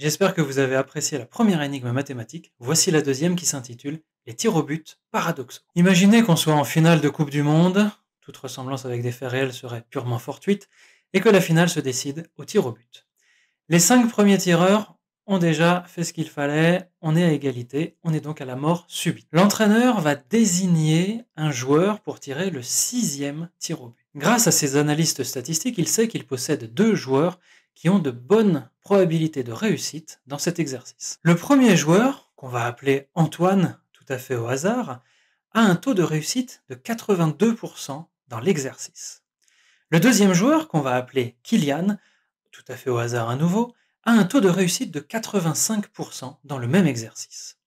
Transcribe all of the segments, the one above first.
J'espère que vous avez apprécié la première énigme mathématique. Voici la deuxième qui s'intitule Les tirs au but paradoxaux. Imaginez qu'on soit en finale de Coupe du Monde, toute ressemblance avec des faits réels serait purement fortuite, et que la finale se décide au tir au but. Les cinq premiers tireurs ont déjà fait ce qu'il fallait, on est à égalité, on est donc à la mort subite. L'entraîneur va désigner un joueur pour tirer le sixième tir au but. Grâce à ses analystes statistiques, il sait qu'il possède deux joueurs qui ont de bonnes probabilités de réussite dans cet exercice. Le premier joueur, qu'on va appeler Antoine tout à fait au hasard, a un taux de réussite de 82% dans l'exercice. Le deuxième joueur, qu'on va appeler Kylian, tout à fait au hasard à nouveau, a un taux de réussite de 85% dans le même exercice.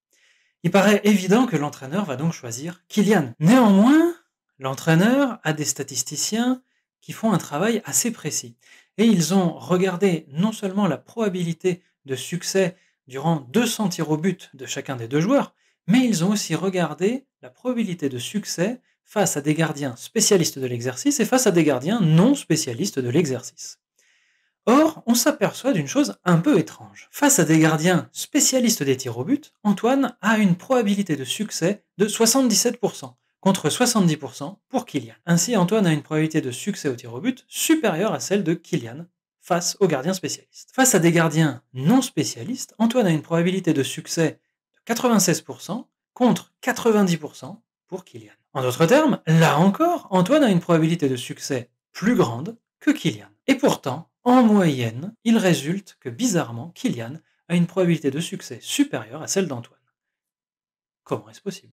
Il paraît évident que l'entraîneur va donc choisir Kylian. Néanmoins, l'entraîneur a des statisticiens qui font un travail assez précis et ils ont regardé non seulement la probabilité de succès durant 200 tirs au but de chacun des deux joueurs, mais ils ont aussi regardé la probabilité de succès face à des gardiens spécialistes de l'exercice et face à des gardiens non spécialistes de l'exercice. Or, on s'aperçoit d'une chose un peu étrange. Face à des gardiens spécialistes des tirs au but, Antoine a une probabilité de succès de 77%, contre 70% pour Kylian. Ainsi, Antoine a une probabilité de succès au tir au but supérieure à celle de Kylian face aux gardiens spécialistes. Face à des gardiens non spécialistes, Antoine a une probabilité de succès de 96% contre 90% pour Kylian. En d'autres termes, là encore, Antoine a une probabilité de succès plus grande que Kylian. Et pourtant, en moyenne, il résulte que bizarrement, Kylian a une probabilité de succès supérieure à celle d'Antoine. Comment est-ce possible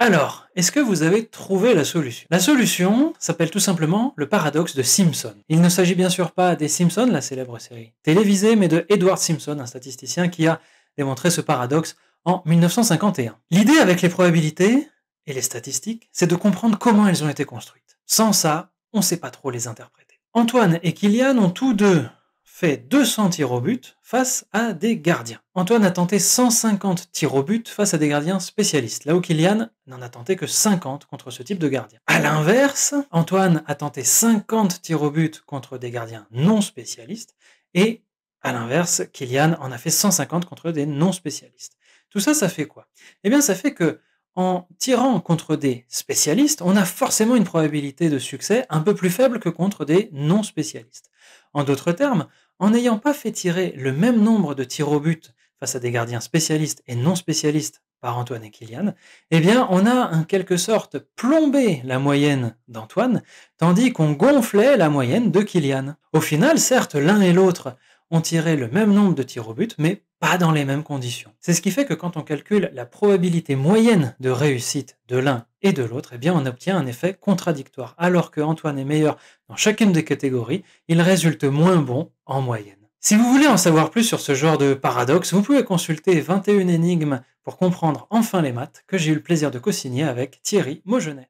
Alors, est-ce que vous avez trouvé la solution La solution s'appelle tout simplement le paradoxe de Simpson. Il ne s'agit bien sûr pas des Simpsons, la célèbre série télévisée, mais de Edward Simpson, un statisticien qui a démontré ce paradoxe en 1951. L'idée avec les probabilités et les statistiques, c'est de comprendre comment elles ont été construites. Sans ça, on ne sait pas trop les interpréter. Antoine et Kylian ont tous deux fait 200 tirs au but face à des gardiens. Antoine a tenté 150 tirs au but face à des gardiens spécialistes, là où Kylian n'en a tenté que 50 contre ce type de gardien. A l'inverse, Antoine a tenté 50 tirs au but contre des gardiens non spécialistes, et à l'inverse, Kylian en a fait 150 contre des non spécialistes. Tout ça, ça fait quoi Eh bien, ça fait que en tirant contre des spécialistes, on a forcément une probabilité de succès un peu plus faible que contre des non spécialistes. En d'autres termes, en n'ayant pas fait tirer le même nombre de tirs au but face à des gardiens spécialistes et non spécialistes par Antoine et Kylian, eh bien, on a en quelque sorte plombé la moyenne d'Antoine, tandis qu'on gonflait la moyenne de Kylian. Au final, certes, l'un et l'autre ont tiré le même nombre de tirs au but, mais pas dans les mêmes conditions. C'est ce qui fait que quand on calcule la probabilité moyenne de réussite de l'un et de l'autre, eh bien on obtient un effet contradictoire. Alors que Antoine est meilleur dans chacune des catégories, il résulte moins bon en moyenne. Si vous voulez en savoir plus sur ce genre de paradoxe, vous pouvez consulter 21 énigmes pour comprendre enfin les maths que j'ai eu le plaisir de co-signer avec Thierry Maugenet.